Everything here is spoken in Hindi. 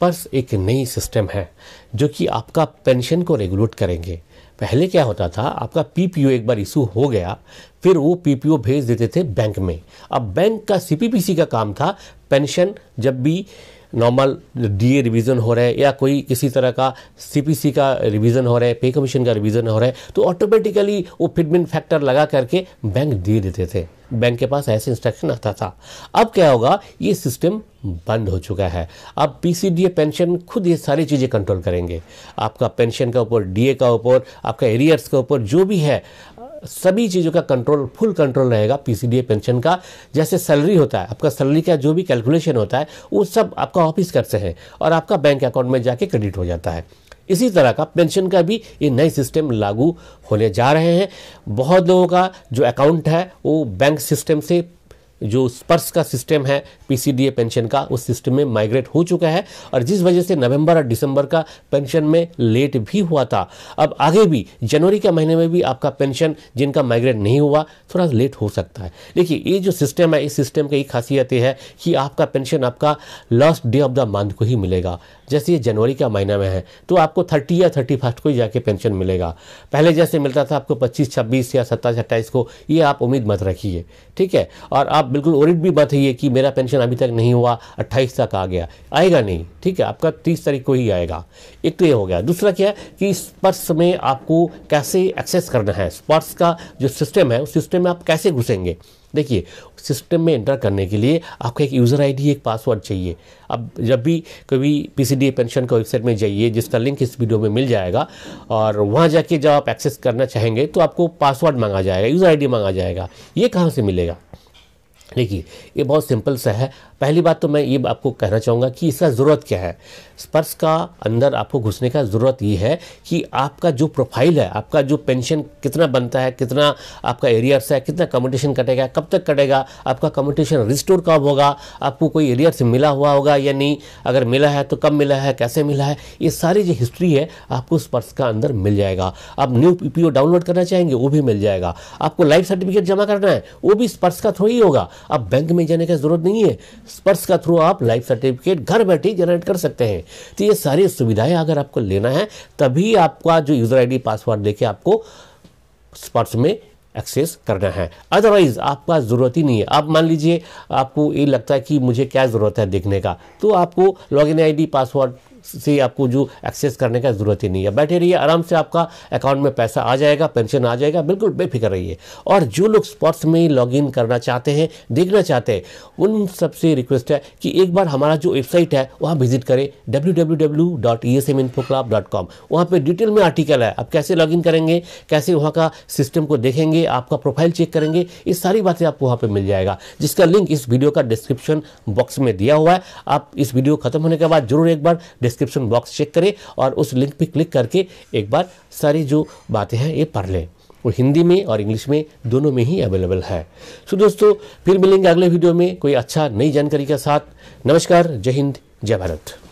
पास एक नई सिस्टम है जो कि आपका पेंशन को रेगुलेट करेंगे पहले क्या होता था आपका पीपीओ एक बार इशू हो गया फिर वो पीपीओ भेज देते थे बैंक में अब बैंक का सीपीपीसी का काम था पेंशन जब भी नॉर्मल डीए रिवीजन हो रहा है या कोई किसी तरह का सीपीसी का रिवीजन हो रहा है पे कमीशन का रिवीजन हो रहा है तो ऑटोमेटिकली वो फिटमिन फैक्टर लगा करके बैंक दे देते थे बैंक के पास ऐसे इंस्ट्रक्शन आता था अब क्या होगा ये सिस्टम बंद हो चुका है अब पीसीडीए पेंशन खुद ये सारी चीज़ें कंट्रोल करेंगे आपका पेंशन का ऊपर डीए का ऊपर आपका एरियर्स के ऊपर जो भी है सभी चीज़ों का कंट्रोल फुल कंट्रोल रहेगा पीसीडीए पेंशन का जैसे सैलरी होता है आपका सैलरी का जो भी कैलकुलेशन होता है वो सब आपका ऑफिस करते हैं और आपका बैंक अकाउंट में जाके क्रेडिट हो जाता है इसी तरह का पेंशन का भी ये नए सिस्टम लागू होने जा रहे हैं बहुत लोगों का जो अकाउंट है वो बैंक सिस्टम से जो स्पर्श का सिस्टम है पीसीडीए पेंशन का उस सिस्टम में माइग्रेट हो चुका है और जिस वजह से नवंबर और दिसंबर का पेंशन में लेट भी हुआ था अब आगे भी जनवरी के महीने में भी आपका पेंशन जिनका माइग्रेट नहीं हुआ थोड़ा लेट हो सकता है देखिए ये जो सिस्टम है इस सिस्टम की खासियत यह है कि आपका पेंशन आपका last day of the month को ही मिलेगा जैसे ये जनवरी का महीना में है तो आपको थर्टी या थर्टी फर्स्ट को ही जाके पेंशन मिलेगा पहले जैसे मिलता था आपको पच्चीस छब्बीस या सत्ताईस अट्ठाईस को ये आप उम्मीद मत रखिए ठीक है और आप बिल्कुल ओरिड भी बात है ये कि मेरा पेंशन अभी तक नहीं हुआ अट्ठाईस तक आ गया आएगा नहीं ठीक है आपका तीस तारीख को ही आएगा एक तो ये हो गया दूसरा क्या है कि स्पर्श में आपको कैसे एक्सेस करना है स्पर्श का जो सिस्टम है उस सिस्टम में आप कैसे घुसेंगे देखिए सिस्टम में एंटर करने के लिए आपका एक यूज़र आईडी एक पासवर्ड चाहिए अब जब भी कभी पीसीडीए पेंशन का वेबसाइट में जाइए जिसका लिंक इस वीडियो में मिल जाएगा और वहाँ जाके जब आप एक्सेस करना चाहेंगे तो आपको पासवर्ड मांगा जाएगा यूज़र आईडी मांगा जाएगा ये कहाँ से मिलेगा देखिए ये बहुत सिंपल सा है पहली बात तो मैं ये आपको कहना चाहूँगा कि इसका ज़रूरत क्या है स्पर्श का अंदर आपको घुसने का ज़रूरत ये है कि आपका जो प्रोफाइल है आपका जो पेंशन कितना बनता है कितना आपका एरियर्स है कितना कम्पटिशन कटेगा कब तक कटेगा आपका कम्पटिशन रिस्टोर कब होगा आपको कोई एरियर्स मिला हुआ होगा या नहीं अगर मिला है तो कब मिला है कैसे मिला है ये सारी जो हिस्ट्री है आपको स्पर्श का अंदर मिल जाएगा आप न्यू पी डाउनलोड करना चाहेंगे वो भी मिल जाएगा आपको लाइफ सर्टिफिकेट जमा करना है वो भी स्पर्श का थ्रू ही होगा अब बैंक में जाने का ज़रूरत नहीं है स्पर्श का थ्रू आप लाइफ सर्टिफिकेट घर बैठे जनरेट कर सकते हैं तो ये सारी सुविधाएं अगर आपको लेना है तभी आपका जो यूज़र डी पासवर्ड लेके आपको स्पर्श में एक्सेस करना है अदरवाइज़ आपका ज़रूरत ही नहीं है आप मान लीजिए आपको ये लगता है कि मुझे क्या ज़रूरत है देखने का तो आपको लॉगिन आईडी पासवर्ड से आपको जो एक्सेस करने का ज़रूरत ही नहीं है बैठे रहिए आराम से आपका अकाउंट में पैसा आ जाएगा पेंशन आ जाएगा बिल्कुल बेफिक्र रहिए और जो लोग स्पोर्ट्स में इन करना चाहते हैं देखना चाहते हैं उन सबसे रिक्वेस्ट है कि एक बार हमारा जो वेबसाइट है वहाँ विजिट करें W W W dot E S M info club dot com वहाँ पर डिटेल में आर्टिकल है आप कैसे लॉग इन करेंगे कैसे वहाँ का सिस्टम को देखेंगे आपका प्रोफाइल चेक करेंगे ये सारी बातें आपको वहाँ पर मिल जाएगा जिसका लिंक इस वीडियो का डिस्क्रिप्शन बॉक्स में दिया हुआ है आप इस वीडियो खत्म होने के बाद जरूर एक बार डिस्क्रिप्शन बॉक्स चेक करें और उस लिंक पर क्लिक करके एक बार सारी जो बातें हैं ये पढ़ लें वो हिंदी में और इंग्लिश में दोनों में ही अवेलेबल है सो दोस्तों फिर मिलेंगे अगले वीडियो में कोई अच्छा नई जानकारी के साथ नमस्कार जय हिंद जय भारत